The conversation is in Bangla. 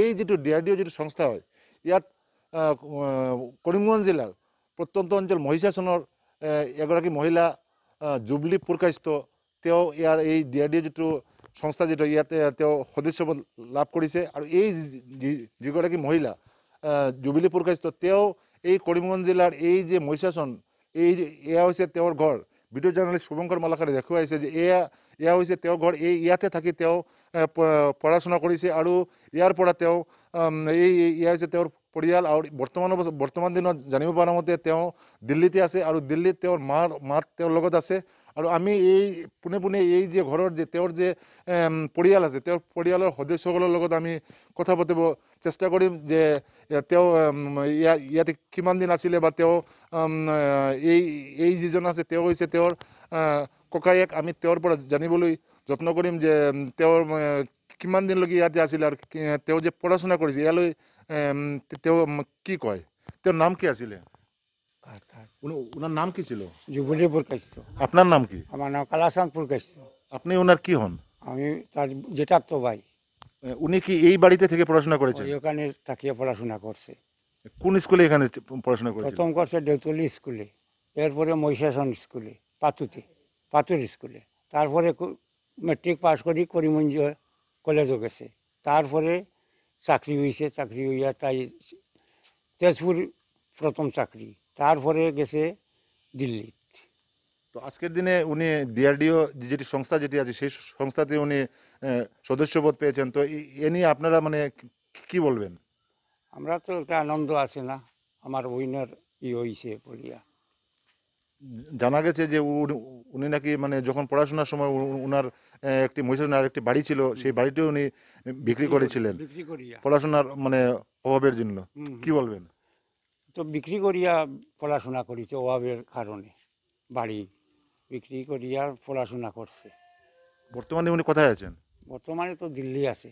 এই যিটো ডি আৰ ডি অ' যিটো সংস্থা হয় ইয়াত কৰিমগঞ্জ জিলাৰ প্ৰত্যন্ত অঞ্চল মহিষাসনৰ এগৰাকী মহিলা জুবলি পুৰকাস্ত তেওঁ ইয়াৰ এই ডি আৰ ডি অ' যিটো সংস্থা যিটো ইয়াতে তেওঁ সদস্যপদ লাভ কৰিছে আৰু এই যিগৰাকী মহিলা জুবলি পুৰকাস্ত তেওঁ এই কৰিমগঞ্জ জিলাৰ এই যে মহিষাসন এই এয়া হৈছে তেওঁৰ ঘৰ ভিডিঅ' জাৰ্নেলিষ্ট শুভংকৰ মালাকাৰে দেখুৱাইছে যে এয়া এয়া হৈছে তেওঁৰ ঘৰ এই ইয়াতে থাকি তেওঁ পঢ়াশুনা কৰিছে আৰু ইয়াৰ পৰা তেওঁ এই ইয়াৰ যে তেওঁৰ পৰিয়াল আৰু বৰ্তমান বৰ্তমান দিনত জানিব পৰা মতে তেওঁ দিল্লীতে আছে আৰু দিল্লীত তেওঁৰ মাৰ মাত তেওঁৰ লগত আছে আৰু আমি এই পোনে পোনে এই যে ঘৰৰ যে তেওঁৰ যে পৰিয়াল আছে তেওঁৰ পৰিয়ালৰ সদস্যসকলৰ লগত আমি কথা পাতিব চেষ্টা কৰিম যে তেওঁ ইয়াত ইয়াতে কিমান দিন আছিলে বা তেওঁ এই এই যিজন আছে তেওঁ হৈছে তেওঁৰ ককায়েক আমি তেওঁৰ পৰা জানিবলৈ যত্ন কৰিম যে তেওঁৰ কিমান দিনলৈকে ইয়াতে আছিল আৰু তেওঁ যে পঢ়া শুনা কৰিছে ইয়ালৈ তেওঁ কি কয় তেওঁৰ নাম কি আছিলে নাম কি ছিল যুবলী পুরকাশিত আপনার নাম কি আমার নাম কালাসান পুরকাশিত আপনি ওনার কি হন আমি তার যেটার তো ভাই উনি কি এই বাড়িতে থেকে পড়াশোনা করেছেন এখানে পঢ়া পড়াশোনা করছে কোন স্কুলে এখানে পড়াশোনা করছে প্রথম করছে দেউতলি স্কুলে এরপরে মহিষাসন স্কুলে পাতুতে পাতুর স্কুলে তারপরে মেট্রিক পাস করি করিমঞ্জ কলেজও গেছে তারপরে চাকরি হয়েছে চাকরি হইয়া তাই তেজপুর প্রথম চাকরি তারপরে গেছে দিল্লি তো আজকের দিনে উনি ডিআরডিও যেটি সংস্থা যেটি আছে সেই সংস্থাতে উনি সদস্যপদ পেয়েছেন তো এ নিয়ে আপনারা মানে কি বলবেন আমরা তো একটা আনন্দ আছে না আমার উইনার ই হয়েছে বলিয়া জানা গেছে যে উনি নাকি মানে যখন পড়াশোনার সময় উনার একটি মহিষাসনের একটি বাড়ি ছিল সেই বাড়িটি উনি বিক্রি করেছিলেন পড়াশোনার মানে অভাবের জন্য কি বলবেন তো বিক্রি করিয়া পড়াশোনা করিছে অভাবের কারণে বাড়ি বিক্রি করিয়া পড়াশোনা করছে বর্তমানে উনি কোথায় আছেন বর্তমানে তো দিল্লি আছে